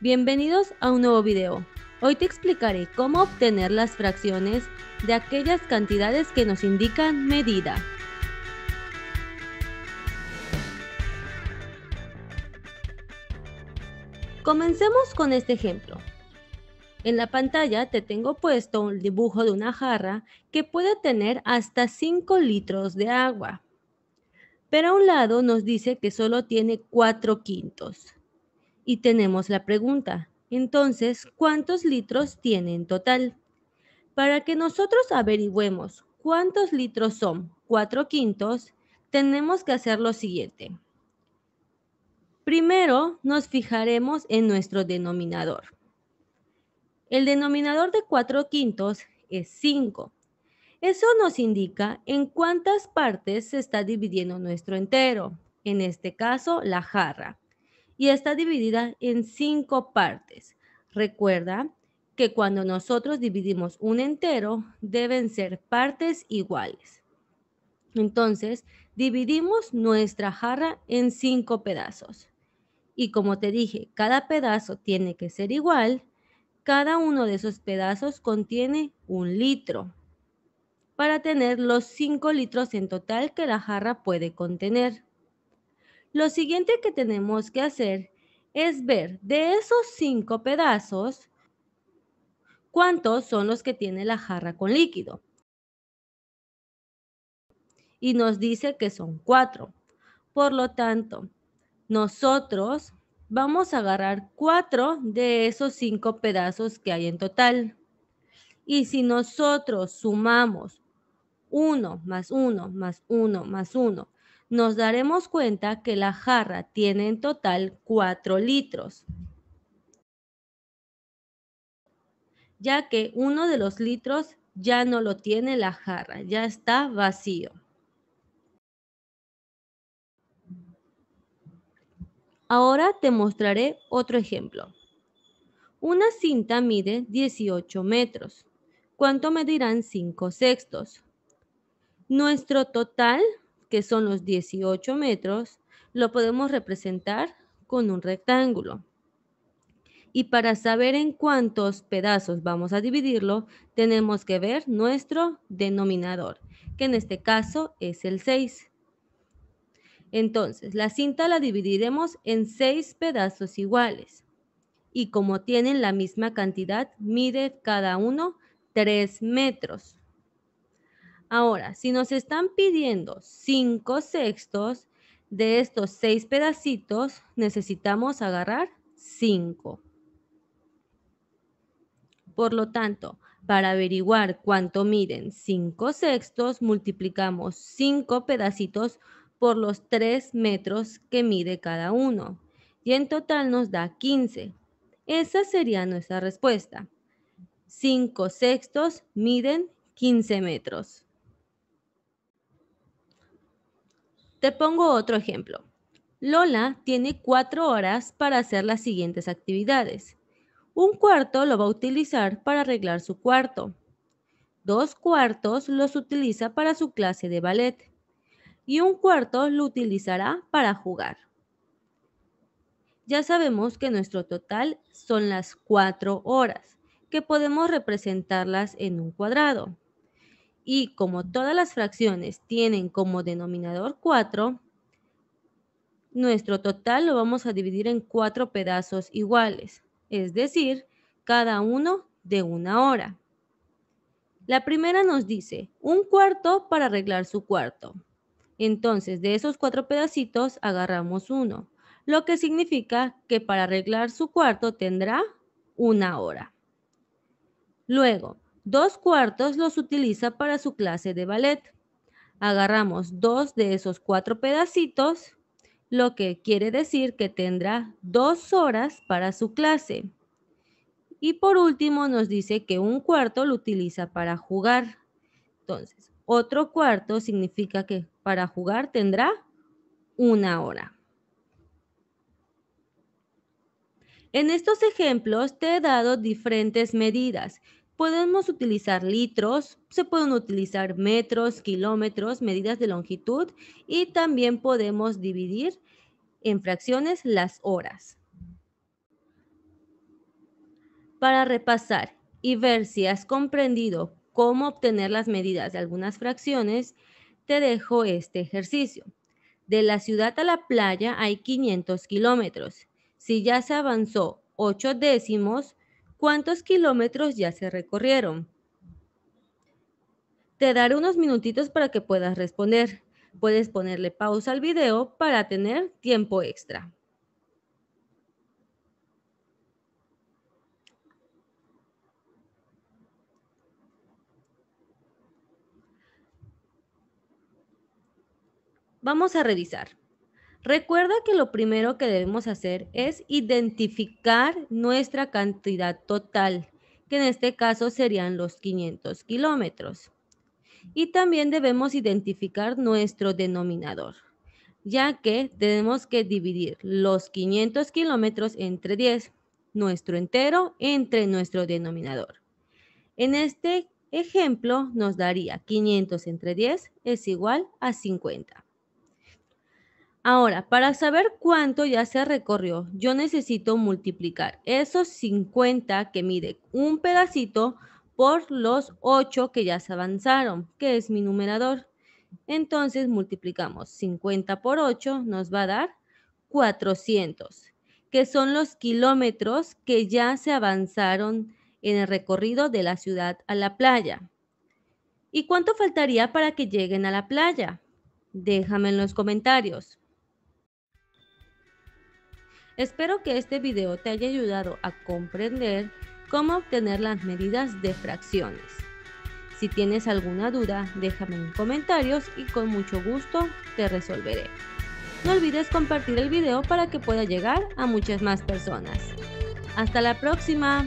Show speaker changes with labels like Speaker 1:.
Speaker 1: Bienvenidos a un nuevo video. Hoy te explicaré cómo obtener las fracciones de aquellas cantidades que nos indican medida. Comencemos con este ejemplo. En la pantalla te tengo puesto un dibujo de una jarra que puede tener hasta 5 litros de agua. Pero a un lado nos dice que solo tiene 4 quintos. Y tenemos la pregunta, entonces, ¿cuántos litros tiene en total? Para que nosotros averigüemos cuántos litros son cuatro quintos, tenemos que hacer lo siguiente. Primero nos fijaremos en nuestro denominador. El denominador de 4 quintos es 5. Eso nos indica en cuántas partes se está dividiendo nuestro entero, en este caso la jarra y está dividida en cinco partes. Recuerda que cuando nosotros dividimos un entero, deben ser partes iguales. Entonces, dividimos nuestra jarra en cinco pedazos. Y como te dije, cada pedazo tiene que ser igual. Cada uno de esos pedazos contiene un litro para tener los cinco litros en total que la jarra puede contener. Lo siguiente que tenemos que hacer es ver de esos cinco pedazos cuántos son los que tiene la jarra con líquido. Y nos dice que son cuatro. Por lo tanto, nosotros vamos a agarrar cuatro de esos cinco pedazos que hay en total. Y si nosotros sumamos uno más uno más uno más uno, nos daremos cuenta que la jarra tiene en total 4 litros, ya que uno de los litros ya no lo tiene la jarra, ya está vacío. Ahora te mostraré otro ejemplo. Una cinta mide 18 metros. ¿Cuánto medirán 5 sextos? Nuestro total que son los 18 metros, lo podemos representar con un rectángulo. Y para saber en cuántos pedazos vamos a dividirlo, tenemos que ver nuestro denominador, que en este caso es el 6. Entonces, la cinta la dividiremos en 6 pedazos iguales. Y como tienen la misma cantidad, mide cada uno 3 metros. Ahora, si nos están pidiendo 5 sextos, de estos seis pedacitos necesitamos agarrar 5. Por lo tanto, para averiguar cuánto miden 5 sextos, multiplicamos 5 pedacitos por los 3 metros que mide cada uno. Y en total nos da 15. Esa sería nuestra respuesta. 5 sextos miden 15 metros. Te pongo otro ejemplo. Lola tiene cuatro horas para hacer las siguientes actividades. Un cuarto lo va a utilizar para arreglar su cuarto. Dos cuartos los utiliza para su clase de ballet. Y un cuarto lo utilizará para jugar. Ya sabemos que nuestro total son las cuatro horas, que podemos representarlas en un cuadrado y como todas las fracciones tienen como denominador 4, nuestro total lo vamos a dividir en cuatro pedazos iguales, es decir, cada uno de una hora. La primera nos dice un cuarto para arreglar su cuarto. Entonces, de esos cuatro pedacitos agarramos uno, lo que significa que para arreglar su cuarto tendrá una hora. Luego, Dos cuartos los utiliza para su clase de ballet. Agarramos dos de esos cuatro pedacitos, lo que quiere decir que tendrá dos horas para su clase. Y por último nos dice que un cuarto lo utiliza para jugar. Entonces, otro cuarto significa que para jugar tendrá una hora. En estos ejemplos te he dado diferentes medidas. Podemos utilizar litros, se pueden utilizar metros, kilómetros, medidas de longitud y también podemos dividir en fracciones las horas. Para repasar y ver si has comprendido cómo obtener las medidas de algunas fracciones, te dejo este ejercicio. De la ciudad a la playa hay 500 kilómetros. Si ya se avanzó 8 décimos, ¿Cuántos kilómetros ya se recorrieron? Te daré unos minutitos para que puedas responder. Puedes ponerle pausa al video para tener tiempo extra. Vamos a revisar. Recuerda que lo primero que debemos hacer es identificar nuestra cantidad total, que en este caso serían los 500 kilómetros. Y también debemos identificar nuestro denominador, ya que tenemos que dividir los 500 kilómetros entre 10, nuestro entero entre nuestro denominador. En este ejemplo nos daría 500 entre 10 es igual a 50. Ahora, para saber cuánto ya se recorrió, yo necesito multiplicar esos 50 que mide un pedacito por los 8 que ya se avanzaron, que es mi numerador. Entonces multiplicamos 50 por 8, nos va a dar 400, que son los kilómetros que ya se avanzaron en el recorrido de la ciudad a la playa. ¿Y cuánto faltaría para que lleguen a la playa? Déjame en los comentarios. Espero que este video te haya ayudado a comprender cómo obtener las medidas de fracciones. Si tienes alguna duda, déjame en comentarios y con mucho gusto te resolveré. No olvides compartir el video para que pueda llegar a muchas más personas. ¡Hasta la próxima!